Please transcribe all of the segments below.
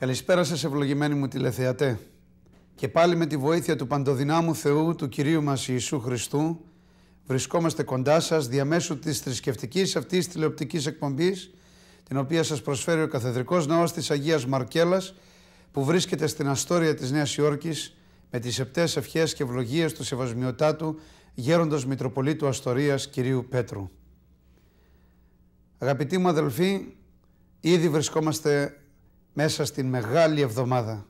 Καλησπέρα σας ευλογημένοι μου τηλεθεατέ. Και πάλι με τη βοήθεια του παντοδυνάμου Θεού, του Κυρίου μας Ιησού Χριστού, βρισκόμαστε κοντά σας διαμέσου της θρησκευτικής αυτής τηλεοπτικής εκπομπής, την οποία σας προσφέρει ο Καθεδρικός Ναός της Αγίας Μαρκέλας, που βρίσκεται στην Αστόρια της Νέας Υόρκης, με τις επτές ευχές και ευλογίες του Σεβασμιωτάτου Γέροντος Μητροπολίτου Αστορίας Κυρίου Πέτρου. Αγαπητοί μου αδελφοί, ήδη βρισκόμαστε μέσα στην Μεγάλη Εβδομάδα.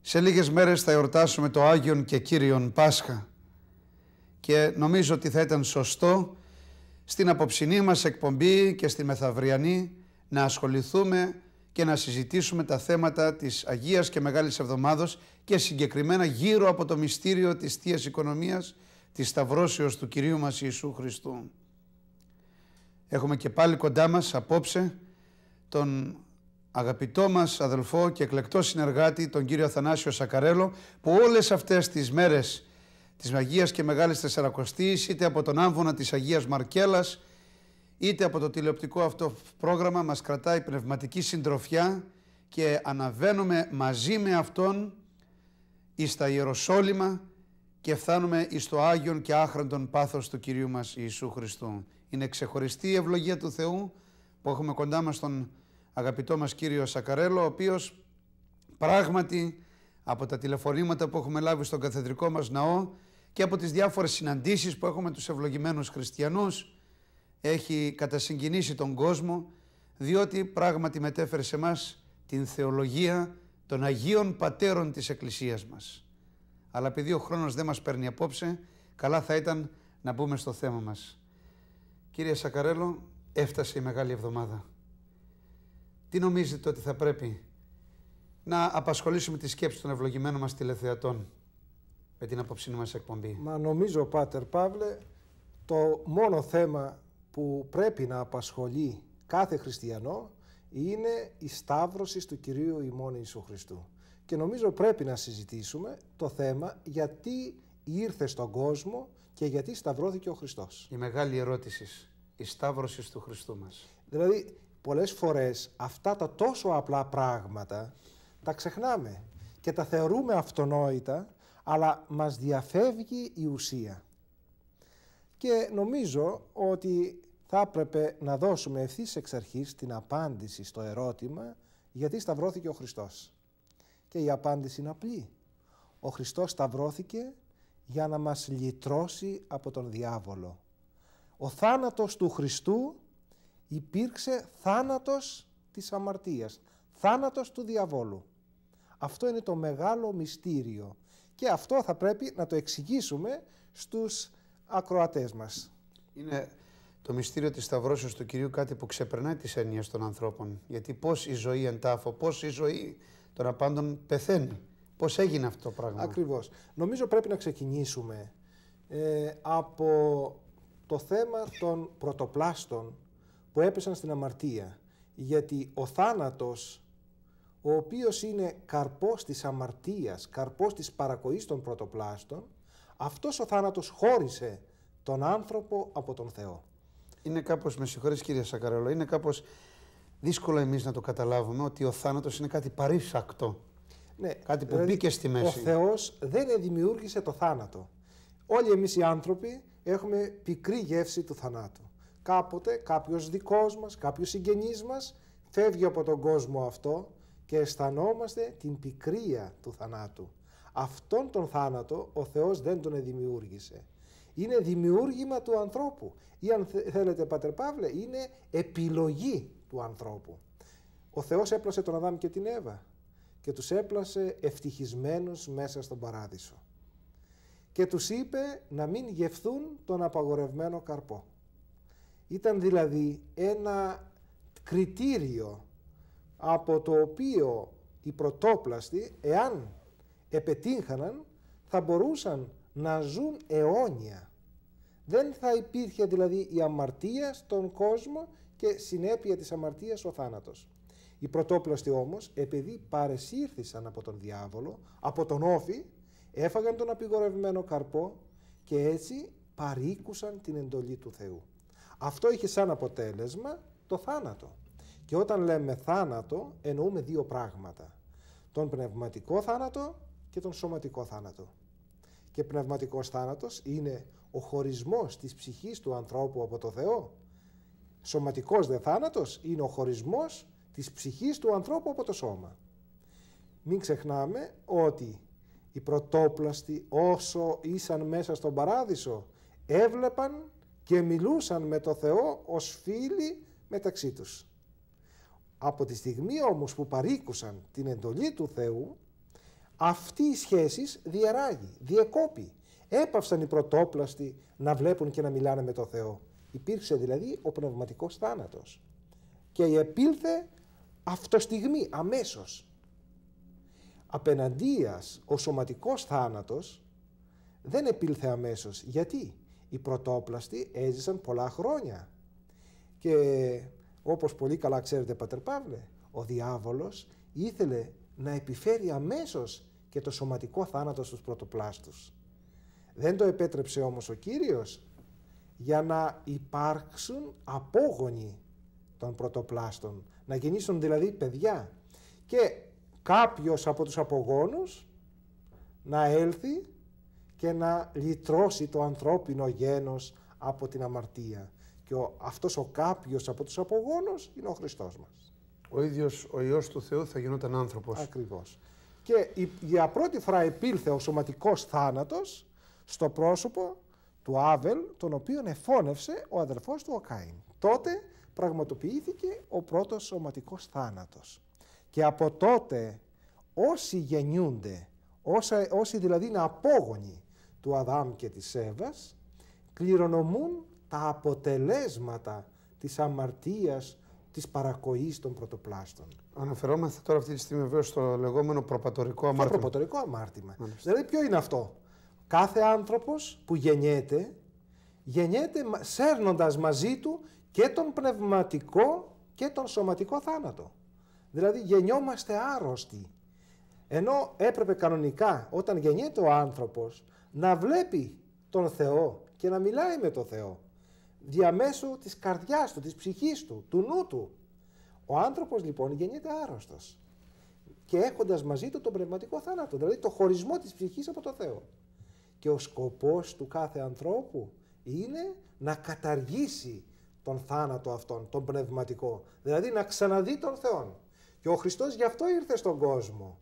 Σε λίγες μέρες θα εορτάσουμε το Άγιον και Κύριον Πάσχα και νομίζω ότι θα ήταν σωστό στην απόψινή μας εκπομπή και στη μεθαυριανή να ασχοληθούμε και να συζητήσουμε τα θέματα της Αγίας και Μεγάλης Εβδομάδος και συγκεκριμένα γύρω από το μυστήριο της Θείας Οικονομίας, της Σταυρώσεως του Κυρίου μας Ιησού Χριστού. Έχουμε και πάλι κοντά μας απόψε τον αγαπητό μας, αδελφό και εκλεκτό συνεργάτη, τον κύριο Αθανάσιο Σακαρέλο, που όλες αυτές τις μέρες της Μαγείας και μεγάλης Τεσσαρακοστής, είτε από τον άμβονα της Αγίας Μαρκέλας, είτε από το τηλεοπτικό αυτό πρόγραμμα, μας κρατάει πνευματική συντροφιά και αναβαίνουμε μαζί με Αυτόν εις τα Ιεροσόλυμα και φτάνουμε εις το Άγιον και άχραντον πάθος του Κυρίου μας Ιησού Χριστού. Είναι ξεχωριστή η ευλογία του Θεού που έχουμε κοντά μας τον αγαπητό μας κύριο Σακαρέλο, ο οποίος πράγματι από τα τηλεφωνήματα που έχουμε λάβει στον καθεδρικό μας ναό και από τις διάφορες συναντήσεις που έχουμε τους ευλογημένους χριστιανούς έχει κατασυγκινήσει τον κόσμο διότι πράγματι μετέφερε σε μας την θεολογία των Αγίων Πατέρων της Εκκλησίας μας. Αλλά επειδή ο χρόνος δεν μας παίρνει απόψε, καλά θα ήταν να μπούμε στο θέμα μας. Κύριε Σακαρέλο, έφτασε η Μεγάλη Εβδομάδα. Τι νομίζετε ότι θα πρέπει να απασχολήσουμε τη σκέψη των ευλογημένων μας τηλεθεατών με την απόψινή μας εκπομπή. Μα νομίζω, Πάτερ Παύλε, το μόνο θέμα που πρέπει να απασχολεί κάθε χριστιανό είναι η σταύρωση του Κυρίου ημών Ιησού Χριστού. Και νομίζω πρέπει να συζητήσουμε το θέμα γιατί ήρθε στον κόσμο και γιατί σταυρώθηκε ο Χριστός. Η μεγάλη ερώτηση, η σταύρωση του Χριστού μας. Δηλαδή, πολλές φορές αυτά τα τόσο απλά πράγματα τα ξεχνάμε και τα θεωρούμε αυτονόητα, αλλά μας διαφεύγει η ουσία. Και νομίζω ότι θα έπρεπε να δώσουμε ευθύς εξ αρχής την απάντηση στο ερώτημα γιατί σταυρώθηκε ο Χριστός. Και η απάντηση είναι απλή. Ο Χριστός σταυρώθηκε για να μας λυτρώσει από τον διάβολο. Ο θάνατος του Χριστού υπήρξε θάνατος της αμαρτίας, θάνατος του διαβόλου. Αυτό είναι το μεγάλο μυστήριο και αυτό θα πρέπει να το εξηγήσουμε στους ακροατές μας. Είναι το μυστήριο της σταυρώσεως του Κυρίου κάτι που ξεπερνάει τις έννοιες των ανθρώπων. Γιατί πώς η ζωή εν τάφο, πώς η ζωή των απάντων πεθαίνει. Πώς έγινε αυτό το πράγμα. Ακριβώς. Νομίζω πρέπει να ξεκινήσουμε ε, από το θέμα των πρωτοπλάστων που έπεσαν στην αμαρτία. Γιατί ο θάνατος, ο οποίος είναι καρπός της αμαρτίας, καρπός της παρακοής των πρωτοπλάστων, αυτός ο θάνατος χώρισε τον άνθρωπο από τον Θεό. Είναι κάπως, με συγχωρείς κύριε Σακαρόλο, είναι κάπως δύσκολο εμείς να το καταλάβουμε ότι ο θάνατος είναι κάτι παρήσακτο. Ναι, κάτι που δηλαδή, μπήκε στη μέση. Ο Θεός δεν δημιούργησε το θάνατο. Όλοι εμείς οι άνθρωποι έχουμε πικρή γεύση του θανάτου κάποτε κάποιος δικός μας, κάποιος συγγενής μας φεύγει από τον κόσμο αυτό και αισθανόμαστε την πικρία του θανάτου. Αυτόν τον θάνατο ο Θεός δεν τον δημιούργησε. Είναι δημιούργημα του ανθρώπου ή αν θέλετε Πατρε Παύλε είναι επιλογή του ανθρώπου. Ο Θεός έπλασε τον Αδάμ και την Εύα και τους έπλασε ευτυχισμένους μέσα στον παράδεισο και τους είπε να μην γευθούν τον απαγορευμένο καρπό. Ήταν δηλαδή ένα κριτήριο από το οποίο οι πρωτόπλαστοι, εάν επετύχαναν, θα μπορούσαν να ζουν αιώνια. Δεν θα υπήρχε δηλαδή η αμαρτία στον κόσμο και συνέπεια της αμαρτίας ο θάνατος. Οι πρωτόπλαστοι όμως, επειδή παρεσύρθησαν από τον διάβολο, από τον όφη, έφαγαν τον απειγορευμένο καρπό και έτσι παρήκουσαν την εντολή του Θεού. Αυτό είχε σαν αποτέλεσμα το θάνατο. Και όταν λέμε θάνατο εννοούμε δύο πράγματα. Τον πνευματικό θάνατο και τον σωματικό θάνατο. Και πνευματικός θάνατος είναι ο χωρισμός της ψυχής του ανθρώπου από το Θεό. Σωματικός δε θάνατος είναι ο χωρισμός της ψυχής του ανθρώπου από το σώμα. Μην ξεχνάμε ότι οι πρωτόπλαστοι όσο ήσαν μέσα στον παράδεισο έβλεπαν και μιλούσαν με το Θεό ως φίλοι μεταξύ τους. Από τη στιγμή όμως που παρήκουσαν την εντολή του Θεού, αυτή η σχέση διαράγει, διεκόπη. Έπαυσαν οι πρωτόπλαστοι να βλέπουν και να μιλάνε με το Θεό. Υπήρξε δηλαδή ο πνευματικός θάνατος. Και επήλθε αυτοστιγμή, αμέσως. Απέναντίας ο σωματικός θάνατος δεν επήλθε αμέσως. Γιατί? οι πρωτόπλαστοι έζησαν πολλά χρόνια. Και όπως πολύ καλά ξέρετε Πατερ Παύλε, ο διάβολος ήθελε να επιφέρει αμέσως και το σωματικό θάνατο στους πρωτοπλάστους. Δεν το επέτρεψε όμως ο Κύριος για να υπάρξουν απόγονοι των πρωτοπλάστων, να γεννήσουν δηλαδή παιδιά και κάποιος από τους απογόνους να έλθει και να λυτρώσει το ανθρώπινο γένος από την αμαρτία. Και ο, αυτός ο κάποιος από τους απογόνους είναι ο Χριστός μας. Ο ίδιος ο Υιός του Θεού θα γινόταν άνθρωπος. Ακριβώς. Και η, για πρώτη φορά επήλθε ο σωματικός θάνατος στο πρόσωπο του Άβελ, τον οποίον εφώνευσε ο αδερφός του ο Κάιν. Τότε πραγματοποιήθηκε ο πρώτος σωματικός θάνατος. Και από τότε όσοι γεννιούνται, όσοι δηλαδή είναι απόγονοι του Αδάμ και της Εύας, κληρονομούν τα αποτελέσματα της αμαρτίας της παρακοής των πρωτοπλάστων. Αναφερόμαστε τώρα αυτή τη στιγμή βέβαια στο λεγόμενο προπατορικό αμάρτημα. Το προπατορικό αμάρτημα. Δηλαδή ποιο είναι αυτό. Κάθε άνθρωπος που γεννιέται, γεννιέται σέρνοντας μαζί του και τον πνευματικό και τον σωματικό θάνατο. Δηλαδή γεννιόμαστε άρρωστοι. Ενώ έπρεπε κανονικά όταν γεννιέται ο άνθρωπος να βλέπει τον Θεό και να μιλάει με τον Θεό διαμέσου της καρδιάς του, της ψυχής του, του νου του. Ο άνθρωπος λοιπόν γεννιέται άρρωστος και έχοντας μαζί του τον πνευματικό θάνατο, δηλαδή το χωρισμό της ψυχής από τον Θεό. Και ο σκοπός του κάθε ανθρώπου είναι να καταργήσει τον θάνατο αυτόν, τον πνευματικό, δηλαδή να ξαναδεί τον Θεό. Και ο Χριστός γι' αυτό ήρθε στον κόσμο,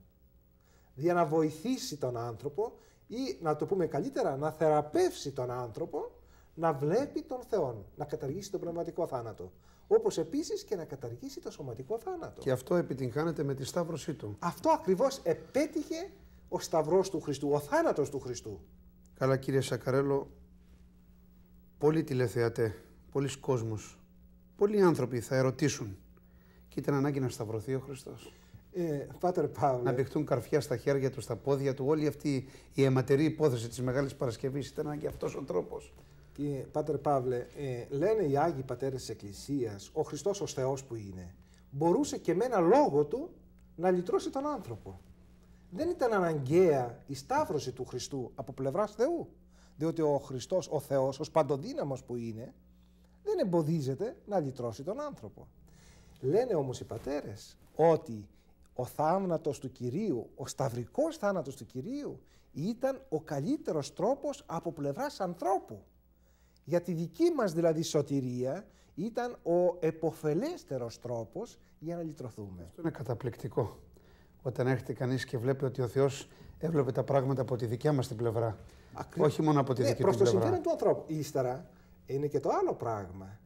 για να βοηθήσει τον άνθρωπο ή να το πούμε καλύτερα, να θεραπεύσει τον άνθρωπο να βλέπει τον Θεό, να καταργήσει τον πνευματικό θάνατο. Όπως επίσης και να καταργήσει το σωματικό θάνατο. Και αυτό επιτυγχάνεται με τη σταύρωσή του. Αυτό ακριβώς επέτυχε ο σταυρός του Χριστού, ο θάνατος του Χριστού. Καλά, κύριε Σακαρέλο, πολλοί τηλεθεατέ, πολλοί κόσμοι, πολλοί άνθρωποι θα ερωτήσουν. Και ήταν ανάγκη να σταυρωθεί ο Χριστός. Ε, πάτερ Να δεχτούν καρφιά στα χέρια τους, στα πόδια του. Όλη αυτή η αιματερή υπόθεση της Μεγάλης Παρασκευής ήταν και αυτός ο τρόπος. Πάτερ Παύλε, ε, λένε οι Άγιοι Πατέρες της Εκκλησίας, ο Χριστός ο Θεός που είναι, μπορούσε και με ένα λόγο του να λυτρώσει τον άνθρωπο. Δεν ήταν αναγκαία η σταύρωση του Χριστού από πλευράς Θεού. Διότι ο Χριστός, ο Θεός, ως παντοδύναμος που είναι, δεν εμποδίζεται να λυτρώσει τον άνθρωπο. Λένε όμως οι πατέρες ότι ο θάνατος του Κυρίου, ο σταυρικός θάνατος του Κυρίου ήταν ο καλύτερος τρόπος από πλευράς ανθρώπου. Για τη δική μας δηλαδή σωτηρία ήταν ο εποφελέστερος τρόπος για να λυτρωθούμε. Αυτό είναι καταπληκτικό. Όταν έρχεται κανείς και βλέπει ότι ο Θεός έβλεπε τα πράγματα από τη δικιά μας την πλευρά. Ακριβώς. Όχι μόνο από τη ναι, δική μας πλευρά. Προς το συμφέρον του ανθρώπου. Ύστερα είναι και το άλλο πράγμα.